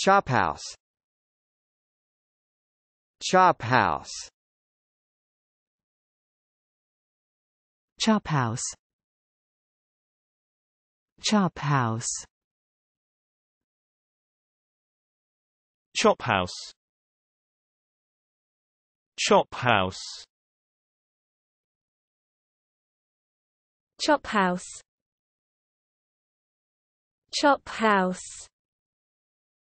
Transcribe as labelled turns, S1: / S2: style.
S1: Chop house Chop house Chop house Chop house Chop house Chop house Chop house Chop house